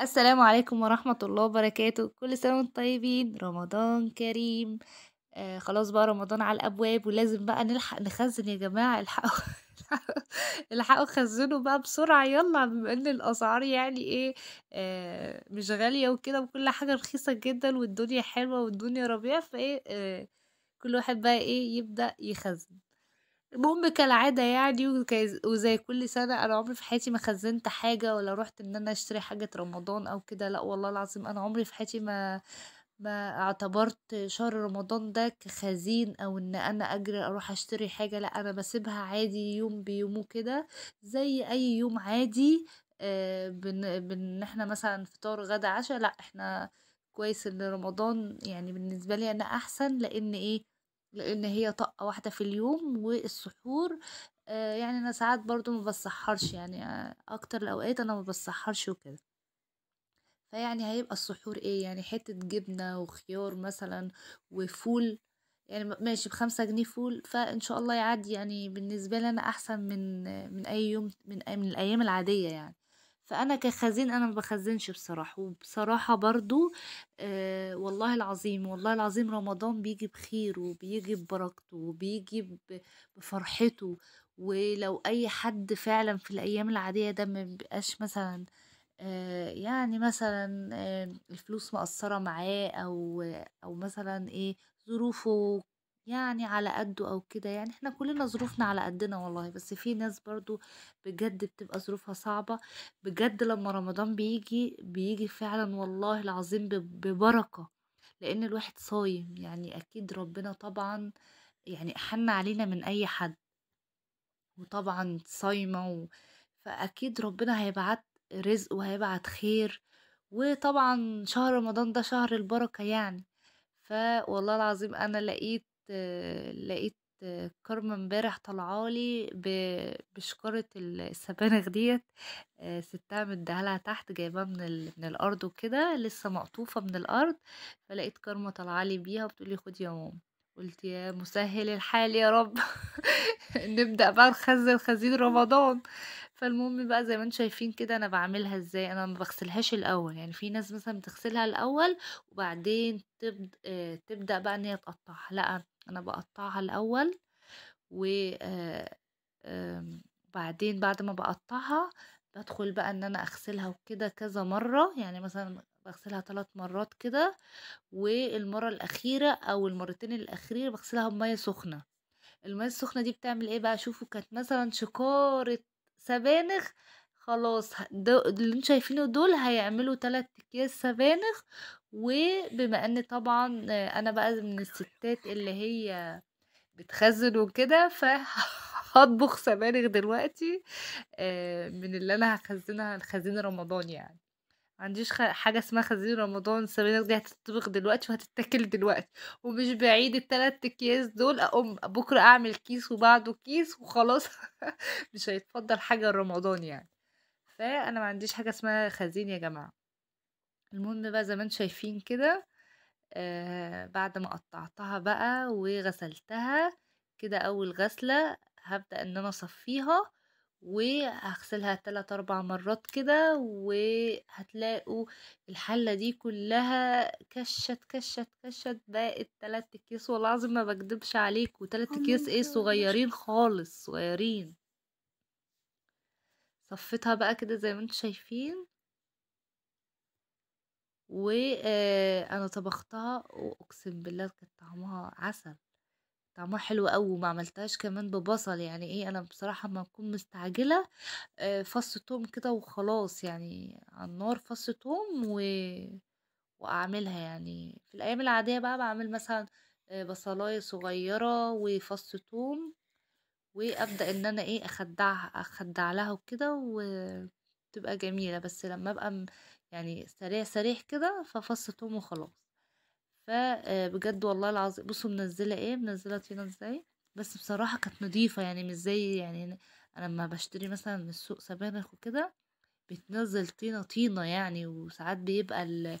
السلام عليكم ورحمة الله وبركاته كل سنة وانتم طيبين رمضان كريم آه خلاص بقى رمضان على الأبواب ولازم بقى نلحق نخزن يا جماعة الحقوا الحقوا خزنوا بقى بسرعة يلا بما ان الأسعار يعني ايه آه مش غالية وكده وكل حاجة رخيصة جدا والدنيا حلوة والدنيا ربيع فايه آه كل واحد بقى ايه يبدأ يخزن المهم كالعادة يعني وزي كل سنة أنا عمري في حياتي ما خزنت حاجة ولا رحت إن أنا أشتري حاجة رمضان أو كده لأ والله العظيم أنا عمري في حياتي ما ما اعتبرت شهر رمضان ده كخزين او ان انا اجري اروح اشتري حاجة لا انا بسيبها عادي يوم بيومه كده زي اي يوم عادي آه، بان احنا مثلا فطار غدا عشاء لا احنا كويس ان رمضان يعني بالنسبة لي انا احسن لان ايه لان هي طاقة واحدة في اليوم والسحور آه، يعني انا ساعات برضو ما بتسحرش يعني آه، اكتر الاوقات انا ما بتسحرش وكده فيعني هيبقى السحور ايه يعني حتة جبنة وخيار مثلا وفول يعني ماشي بخمسة جنيه فول فان شاء الله يعدي يعني بالنسبة لي انا احسن من من اي يوم من, من الايام العادية يعني فانا كخزين انا ما بخزنش بصراحه وبصراحه برضو آه والله العظيم والله العظيم رمضان بيجي بخير وبيجي ببركته وبيجي بفرحته ولو اي حد فعلا في الايام العاديه ده ما بيبقاش مثلا آه يعني مثلا آه الفلوس مقصره معاه او او مثلا ايه ظروفه يعني على قده أو كده يعني احنا كلنا ظروفنا على قدنا والله بس في ناس برضو بجد بتبقى ظروفها صعبة بجد لما رمضان بيجي بيجي فعلا والله العظيم ببركة لأن الواحد صايم يعني أكيد ربنا طبعا يعني أحن علينا من أي حد وطبعا صايمة و... فأكيد ربنا هيبعت رزق وهيبعت خير وطبعا شهر رمضان ده شهر البركة يعني فوالله العظيم أنا لقيت لقيت كارما امبارح طلعالي بشكارة السبانخ ديت آه، ستها مديهالها تحت جايباها من, من الارض وكده لسه مقطوفة من الارض فلقيت كارما طلعالي بيها وبتقولي خدي يا ماما قلت يا مسهل الحال يا رب نبدأ بقى نخزن خزين رمضان فالمهم بقى زي ما انتم شايفين كده انا بعملها ازاي انا ما بغسلهاش الاول يعني في ناس مثلا بتغسلها الاول وبعدين تبد... آه، تبدا بقى ان هي تقطعها لا انا بقطعها الاول و آه، بعدين بعد ما بقطعها بدخل بقى ان انا اغسلها وكده كذا مره يعني مثلا بغسلها ثلاث مرات كده والمره الاخيره او المرتين الاخيره بغسلها بميه سخنه الميه السخنه دي بتعمل ايه بقى شوفوا كانت مثلا شكاره سبانخ خلاص اللي انتوا شايفينه دول هيعملوا تلات اكياس سبانخ وبما ان طبعا انا بقى من الستات اللي هي بتخزن وكده فهطبخ سبانخ دلوقتي آه، من اللي انا هخزنها الخزينه رمضان يعني ما عنديش حاجة اسمها خزين رمضان سبانخ دي هتطبخ دلوقتي وهتتاكل دلوقتي ومش بعيد التلات اكياس دول اقوم بكرة اعمل كيس وبعده كيس وخلاص مش هيتفضل حاجة رمضان يعني فانا ما عنديش حاجة اسمها خزين يا جماعة المهم بقى زي ما انتم شايفين كده آه بعد ما قطعتها بقى وغسلتها كده اول غسلة هبدأ ان انا اصفيها وهغسلها تلات اربع مرات كده وهتلاقوا الحلة دي كلها كشت كشت كشت بقت تلات اكياس والله العظيم ما بكدبش عليكم تلات آه، اكياس ايه صغيرين خالص صغيرين صفيتها بقى كده زي ما انتم شايفين وانا آه، طبختها واقسم بالله كانت طعمها عسل طعمها حلو قوي وما عملتهاش كمان ببصل يعني ايه انا بصراحه ما اكون مستعجله آه، فص توم كده وخلاص يعني على النار فص توم و... واعملها يعني في الايام العاديه بقى بعمل مثلا آه، بصلايه صغيره وفص توم وابدا ان انا ايه اخدعها اخدع لها وكده وتبقى جميله بس لما ابقى يعني سريع سريع كده ففص توم وخلاص فبجد آه، والله العظيم بصوا منزله ايه منزله طينه ازاي بس بصراحه كانت نضيفه يعني مش زي يعني انا لما بشتري مثلا من السوق سبانخ وكده بتنزل طينه طينه يعني وساعات بيبقى ال...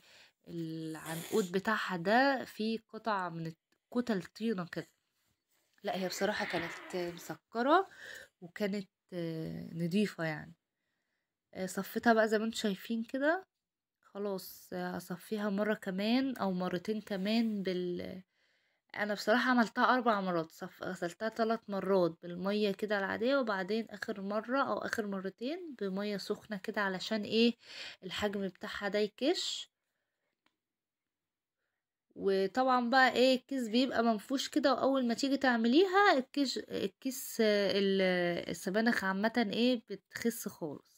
العنقود بتاعها ده فيه قطع من كتل طينه كده لا هي بصراحه كانت مسكره وكانت نضيفه يعني آه، صفيتها بقى زي ما انتم شايفين كده خلاص اصفيها مرة كمان او مرتين كمان بال انا بصراحة عملتها اربع مرات صف... غسلتها ثلاث مرات بالمية كده العادية وبعدين اخر مرة او اخر مرتين بمية سخنة كده علشان ايه الحجم بتاعها ده يكش وطبعا بقى ايه الكيس بيبقى منفوش كده واول ما تيجي تعمليها الكيس الكيس السبانخ عامة ايه بتخس خالص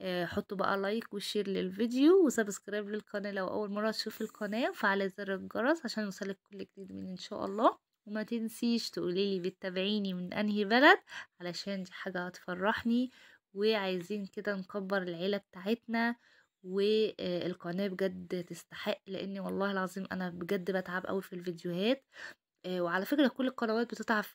آه، حطوا بقى لايك وشير للفيديو وسبسكرايب للقناة لو أول مرة تشوف القناة وفعل زر الجرس عشان يوصلك كل جديد من إن شاء الله وما تنسيش تقوليلي بتتابعيني من أنهي بلد علشان دي حاجة هتفرحني وعايزين كده نكبر العيلة بتاعتنا والقناة آه، بجد تستحق لإني والله العظيم أنا بجد بتعب أوي في الفيديوهات آه، وعلى فكرة كل القنوات بتتعب